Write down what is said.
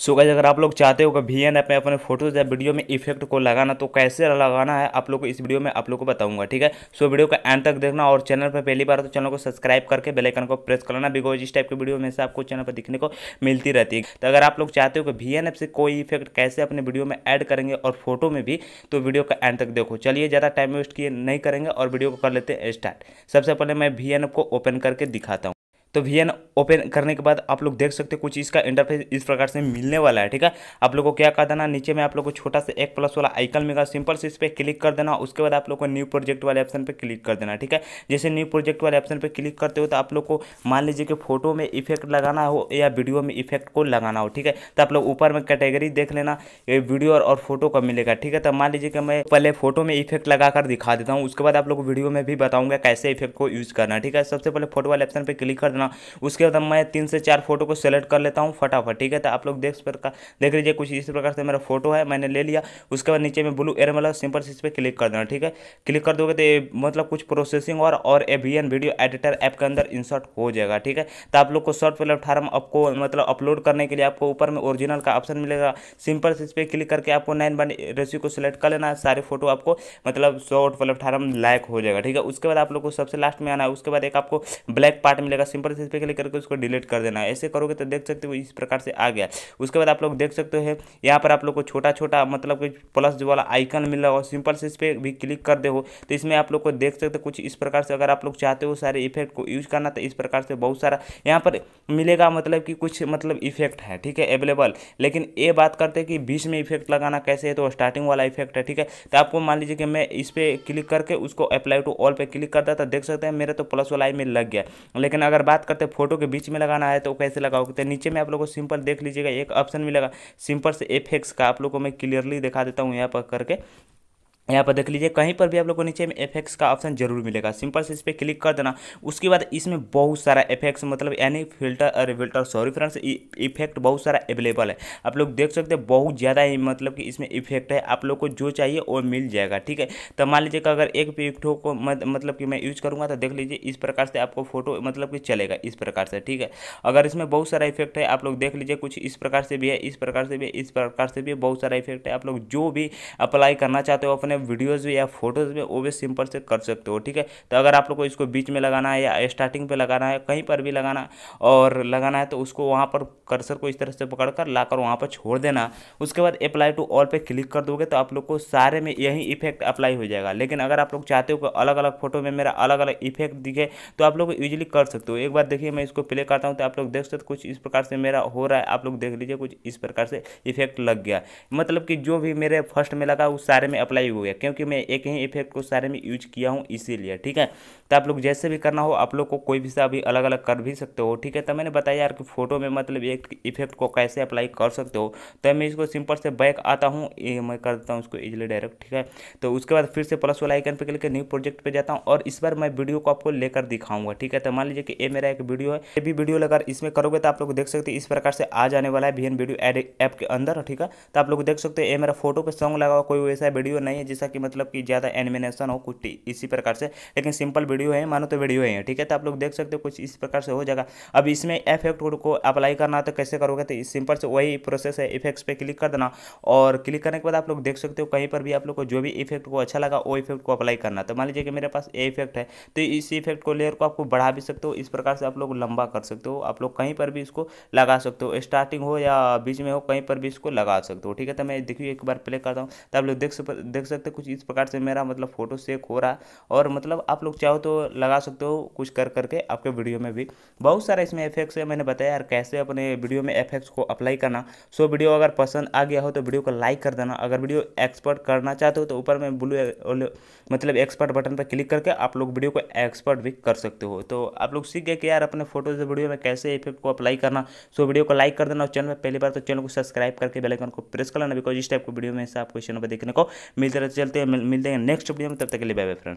so guys अगर आप लोग चाहते हो कि वी एन ऐप में अपने फोटोज या वीडियो में इफेक्ट को लगाना तो कैसे लगाना है आप लोग को इस वीडियो में आप लोग को बताऊंगा ठीक है सो वीडियो का एंड तक देखना और चैनल पर पहली बार तो चैनल को सब्सक्राइब करके आइकन को प्रेस कर लेना बिकॉज इस टाइप की वीडियो में से आपको चैनल पर दिखने को मिलती रहती है तो अगर आप लोग चाहते हो कि वी ऐप से कोई इफेक्ट कैसे अपने वीडियो में ऐड करेंगे और फोटो में भी तो वीडियो का एंड तक देखो चलिए ज़्यादा टाइम वेस्ट किए नहीं करेंगे और वीडियो को कर लेते हैं स्टार्ट सबसे पहले मैं वी ऐप को ओपन करके दिखाता हूँ तो वी ओपन करने के बाद आप लोग देख सकते हो कुछ इसका इंटरफेस इस प्रकार से मिलने वाला है ठीक है आप लोग को क्या कर देना नीचे में आप लोगों को छोटा सा एक प्लस वाला आइकन मिलेगा सिंपल से इस पर क्लिक कर देना उसके बाद आप लोग को न्यू प्रोजेक्ट वाले ऑप्शन पर क्लिक कर देना ठीक है जैसे न्यू प्रोजेक्ट वाले ऑप्शन पर क्लिक करते हो तो आप लोग को मान लीजिए कि फोटो में इफेक्ट लगाना हो या वीडियो में इफेक्ट को लगाना हो ठीक है तो आप लोग ऊपर में कैटेगरी देख लेना वीडियो और फोटो का मिलेगा ठीक है तो मान लीजिए कि मैं पहले फोटो में इफेक्ट लगाकर दिखा देता हूँ उसके बाद आप लोग वीडियो में भी बताऊँगा कैसे इफेक्ट को यूज़ करना ठीक है सबसे पहले फोटो वाले ऑप्शन पर क्लिक कर करना उसके बाद मैं तीन से चार फोटो को सेलेक्ट कर लेता हूँ फटाफट ठीक है तो आप लोग देख प्रकार देख लीजिए कुछ इस प्रकार से मेरा फोटो है मैंने ले लिया उसके बाद नीचे में ब्लू एयर मतलब सिंपल इस पर क्लिक कर देना ठीक है क्लिक कर दोगे तो मतलब कुछ प्रोसेसिंग और और एवियन वीडियो एडिटर ऐप के अंदर इंसर्ट हो जाएगा ठीक है तो आप लोग को शॉर्ट फार्म आपको मतलब अपलोड करने के लिए आपको ऊपर में ओरिजिनल का ऑप्शन मिलेगा सिंपल इस पर क्लिक करके आपको नाइन वन रेसियो को सिलेक्ट कर लेना सारे फोटो आपको मतलब शॉर्ट फार्म लाइक हो जाएगा ठीक है उसके बाद आप लोग को सबसे लास्ट में आना है उसके बाद एक आपको ब्लैक पार्ट मिलेगा सिंपल पर इस पर क्लिक करके उसको डिलीट कर देना है ऐसे करोगे तो देख सकते हो इस प्रकार से आ गया उसके बाद आप लोग देख सकते हो यहाँ पर आप लोग को छोटा छोटा मतलब कि प्लस जो वाला आइकन मिल रहा हो सिंपल से इस पर भी क्लिक कर दे तो इसमें आप लोग को देख सकते हो कुछ इस प्रकार से अगर आप लोग चाहते हो सारे इफेक्ट को यूज़ करना तो इस प्रकार से बहुत सारा यहाँ पर मिलेगा मतलब कि कुछ मतलब इफेक्ट है ठीक है अवेलेबल लेकिन ये बात करते हैं कि बीच में इफेक्ट लगाना कैसे है तो स्टार्टिंग वाला इफेक्ट है ठीक है तो आपको मान लीजिए कि मैं इस पर क्लिक करके उसको अप्लाई टू ऑल पे क्लिक करता तो देख सकते हैं मेरे तो प्लस वाला आई में लग गया लेकिन अगर बात बात करते हैं फोटो के बीच में लगाना है तो कैसे लगाओगे तो नीचे में आप लोग को सिंपल देख लीजिएगा एक ऑप्शन मिलेगा सिंपल से एफेक्स का आप लोग को मैं क्लियरली दिखा देता हूँ यहाँ पर करके यहाँ पर देख लीजिए कहीं पर भी आप लोग को नीचे में एफ का ऑप्शन जरूर मिलेगा सिंपल से इस पर क्लिक कर देना उसके बाद इसमें बहुत सारा इफेक्ट्स मतलब यानी फिल्टर और फिल्टर सॉरी फ्रेंड्स इफेक्ट बहुत सारा अवेलेबल है आप लोग देख सकते हैं बहुत ज़्यादा ही मतलब कि इसमें इफेक्ट है आप लोग को जो चाहिए वो मिल जाएगा ठीक है तो मान लीजिए कि अगर एक पिक्टो को मतलब कि मैं यूज़ करूँगा तो देख लीजिए इस प्रकार से आपको फोटो मतलब कि चलेगा इस प्रकार से ठीक है अगर इसमें बहुत सारा इफेक्ट है आप लोग देख लीजिए कुछ इस प्रकार से भी है इस प्रकार से भी इस प्रकार से भी बहुत सारा इफेक्ट है आप लोग जो भी अप्लाई करना चाहते हो अपने वीडियोज़ में या फोटोज़ में वो भी सिंपल से कर सकते हो ठीक है तो अगर आप लोग को इसको बीच में लगाना है या स्टार्टिंग पे लगाना है कहीं पर भी लगाना और लगाना है तो उसको वहाँ पर कर्सर को इस तरह से पकड़ कर ला कर वहाँ पर छोड़ देना उसके बाद अप्लाई टू ऑल पे क्लिक कर दोगे तो आप लोग को सारे में यही इफेक्ट अप्लाई हो जाएगा लेकिन अगर आप लोग चाहते हो कि अलग अलग फोटो में मेरा अलग अलग इफेक्ट दिखे तो आप लोग ईजिली कर सकते हो एक बार देखिए मैं इसको प्ले करता हूँ तो आप लोग देख सकते हो कुछ इस प्रकार से मेरा हो रहा है आप लोग देख लीजिए कुछ इस प्रकार से इफेक्ट लग गया मतलब कि जो भी मेरे फर्स्ट में लगा वो सारे में अप्लाई हो हुए क्योंकि मैं एक ही इफेक्ट को सारे में यूज किया हूँ इसीलिए ठीक है तो आप लोग जैसे भी करना हो आप लोग को कोई भी सा अभी अलग अलग कर भी सकते हो ठीक है तो मैंने बताया यार कि फोटो में मतलब एक इफेक्ट को कैसे अप्लाई कर सकते हो तो मैं इसको सिंपल से बैक आता हूँ मैं कर देता हूँ उसको इजिली डायरेक्ट ठीक है तो उसके बाद फिर से प्लस वाला आइकन पर क्लिक न्यू प्रोजेक्ट पर जाता हूँ और इस बार मैं वीडियो को आपको लेकर दिखाऊंगा ठीक है तो मान लीजिए कि ये मेरा एक वीडियो है ये भी वीडियो लगा इसमें करोगे तो आप लोग देख सकते हैं इस प्रकार से आ जाने वाला है भी वीडियो ऐप के अंदर ठीक है तो आप लोग देख सकते हैं ये मेरा फोटो पर सॉन्ग लगा हुआ कोई वैसा वीडियो नहीं है जिस जैसा कि मतलब कि ज़्यादा एनिमेशन हो कुछ इसी प्रकार से लेकिन सिंपल वीडियो है मानो तो वीडियो है ठीक है तो आप लोग देख सकते हो कुछ इस प्रकार से हो जाएगा अब इसमें इफेक्ट को अप्लाई करना तो कैसे करोगे तो सिंपल से वही प्रोसेस है इफेक्ट्स पर क्लिक कर देना और क्लिक करने के बाद आप लोग देख सकते हो कहीं पर भी आप लोग को जो भी इफेक्ट को अच्छा लगा वो इफेक्ट को अप्लाई करना तो मान लीजिए कि मेरे पास ए इफेक्ट है तो इस इफेक्ट को लेयर को आपको बढ़ा भी सकते हो इस प्रकार से आप लोग लंबा कर सकते हो आप लोग कहीं पर भी इसको लगा सकते हो स्टार्टिंग हो या बीच में हो कहीं पर भी इसको लगा सकते हो ठीक है तो मैं देखिए एक बार प्ले करता हूँ तो आप लोग देख देख सकते सकते कुछ इस प्रकार से मेरा मतलब फ़ोटो सेक हो रहा और मतलब आप लोग चाहो तो लगा सकते हो कुछ कर करके आपके वीडियो में भी बहुत सारा इसमें इफेक्ट्स है मैंने बताया यार कैसे अपने वीडियो में इफेक्ट्स को अप्लाई करना सो वीडियो अगर पसंद आ गया हो तो वीडियो को लाइक कर देना अगर वीडियो एक्सपर्ट करना चाहते हो तो ऊपर में ब्लू मतलब एक्सपर्ट बटन पर क्लिक करके आप लोग वीडियो को एक्सपर्ट भी कर सकते हो तो आप लोग सीख गए कि यार अपने फोटो से वीडियो में कैसे इफेक्ट को अप्लाई करना सो वीडियो को लाइक कर देना और चैनल में पहली बार तो चैनल को सब्सक्राइब करके बेलाइकन को प्रेस कर लेना बिकॉज इस टाइप को वीडियो में से आपको चैनल पर देखने को मिलते रहे चलते हैं मिलते हैं नेक्स्ट वीडियो में तब तक के लिए बाय बाय फ्रेंड्स